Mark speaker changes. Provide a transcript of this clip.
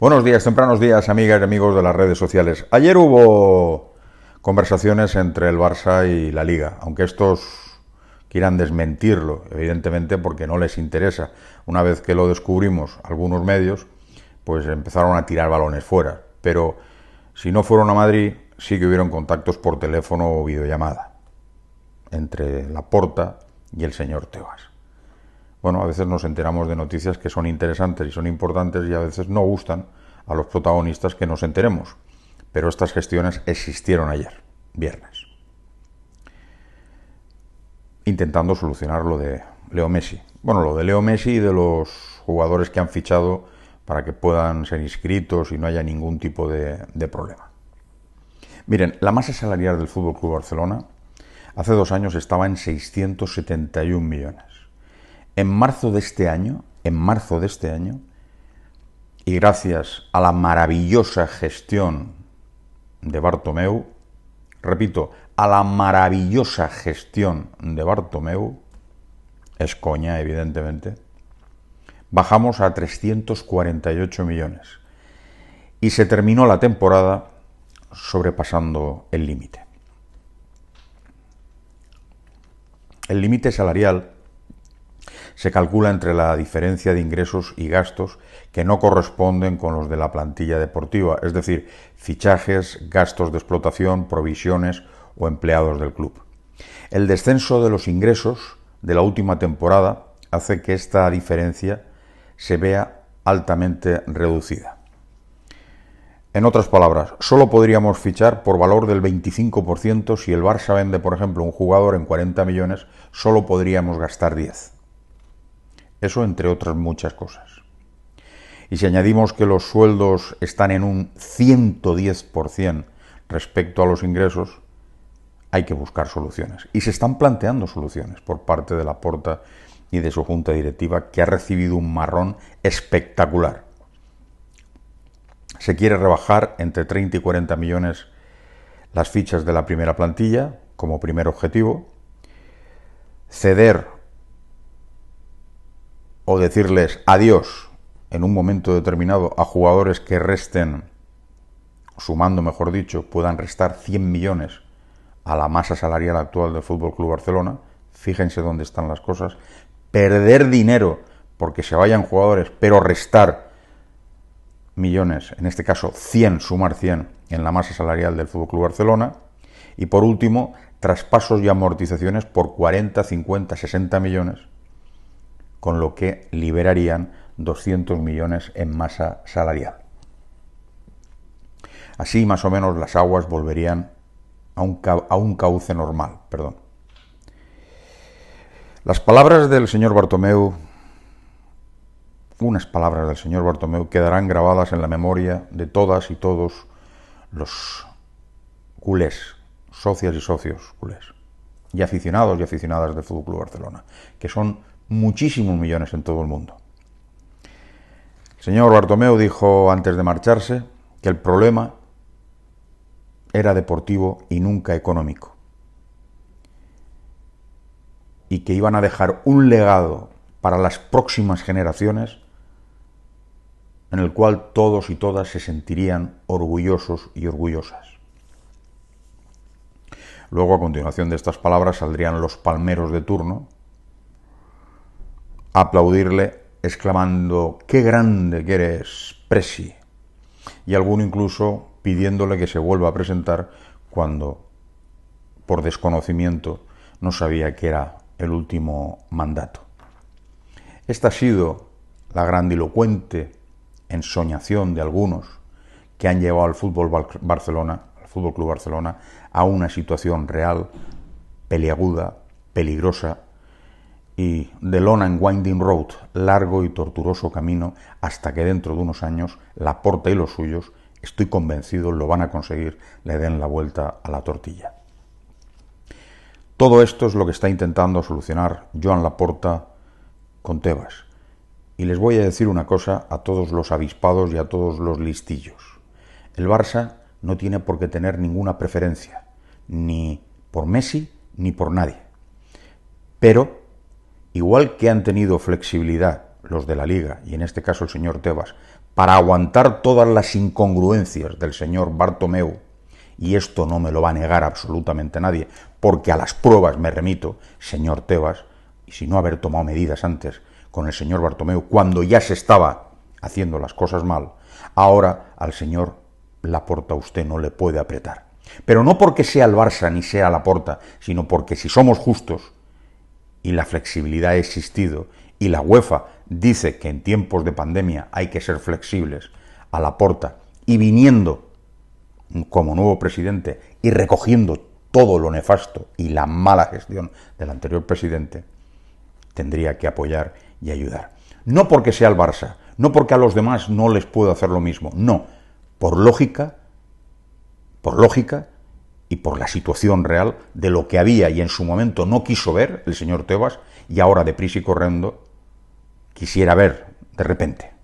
Speaker 1: Buenos días, tempranos días, amigas y amigos de las redes sociales. Ayer hubo conversaciones entre el Barça y la Liga, aunque estos quieran desmentirlo, evidentemente porque no les interesa. Una vez que lo descubrimos algunos medios, pues empezaron a tirar balones fuera. Pero si no fueron a Madrid, sí que hubieron contactos por teléfono o videollamada entre la porta y el señor Tebas bueno, a veces nos enteramos de noticias que son interesantes y son importantes y a veces no gustan a los protagonistas que nos enteremos. Pero estas gestiones existieron ayer, viernes, intentando solucionar lo de Leo Messi. Bueno, lo de Leo Messi y de los jugadores que han fichado para que puedan ser inscritos y no haya ningún tipo de, problema. Miren, la masa salarial del FC Club Barcelona hace dos años estaba en 671 millones en marzo de este año, en marzo de este año, y gracias a la maravillosa gestión de Bartomeu, repito, a la maravillosa gestión de Bartomeu, es coña, evidentemente, bajamos a 348 millones. Y se terminó la temporada sobrepasando el límite. El límite salarial se calcula entre la diferencia de ingresos y gastos que no corresponden con los de la plantilla deportiva, es decir, fichajes, gastos de explotación, provisiones o empleados del club. El descenso de los ingresos de la última temporada hace que esta diferencia se vea altamente reducida. En otras palabras, solo podríamos fichar por valor del 25% si el Barça vende, por ejemplo, un jugador en 40 millones, solo podríamos gastar 10. Eso entre otras muchas cosas. Y si añadimos que los sueldos están en un 110% respecto a los ingresos, hay que buscar soluciones. Y se están planteando soluciones por parte de la Porta y de su junta directiva, que ha recibido un marrón espectacular. Se quiere rebajar entre 30 y 40 millones las fichas de la primera plantilla como primer objetivo, ceder o decirles adiós en un momento determinado a jugadores que resten, sumando mejor dicho, puedan restar 100 millones a la masa salarial actual del Fútbol Club Barcelona, fíjense dónde están las cosas, perder dinero porque se vayan jugadores, pero restar millones, en este caso 100, sumar 100 en la masa salarial del Fútbol Club Barcelona, y por último, traspasos y amortizaciones por 40, 50, 60 millones con lo que liberarían 200 millones en masa salarial. Así más o menos las aguas volverían a un, cauce normal. Perdón. Las palabras del señor Bartomeu, unas palabras del señor Bartomeu, quedarán grabadas en la memoria de todas y todos los culés, socias y socios culés, y aficionados y aficionadas del Fútbol Club Barcelona, que son muchísimos millones en todo el mundo. El señor Bartomeu dijo antes de marcharse que el problema era deportivo y nunca económico. Y que iban a dejar un legado para las próximas generaciones en el cual todos y todas se sentirían orgullosos y orgullosas. Luego, a continuación de estas palabras, saldrían los palmeros de turno, aplaudirle exclamando, ¡qué grande que eres, Presi! Y alguno incluso pidiéndole que se vuelva a presentar cuando, por desconocimiento, no sabía que era el último mandato. Esta ha sido la grandilocuente ensoñación de algunos que han llevado al fútbol Barcelona, al Fútbol Club Barcelona, a una situación real, peliaguda, peligrosa y de lona en Winding Road, largo y torturoso camino, hasta que dentro de unos años la porta y los suyos, estoy convencido, lo van a conseguir, le den la vuelta a la tortilla. Todo esto es lo que está intentando solucionar Joan Laporta con Tebas. Y les voy a decir una cosa a todos los avispados y a todos los listillos. El Barça no tiene por qué tener ninguna preferencia, ni por Messi ni por nadie. Pero igual que han tenido flexibilidad los de la liga, y en este caso el señor Tebas, para aguantar todas las incongruencias del señor Bartomeu, y esto no me lo va a negar absolutamente nadie, porque a las pruebas me remito, señor Tebas, y si no haber tomado medidas antes con el señor Bartomeu, cuando ya se estaba haciendo las cosas mal, ahora al señor Laporta usted no le puede apretar. Pero no porque sea el Barça ni sea Laporta, sino porque si somos justos, y la flexibilidad ha existido y la UEFA dice que en tiempos de pandemia hay que ser flexibles a la porta y viniendo como nuevo presidente y recogiendo todo lo nefasto y la mala gestión del anterior presidente, tendría que apoyar y ayudar. No porque sea el Barça, no porque a los demás no les puedo hacer lo mismo, no, por lógica, por lógica, y por la situación real de lo que había y en su momento no quiso ver el señor Tebas y ahora deprisa y corriendo quisiera ver de repente.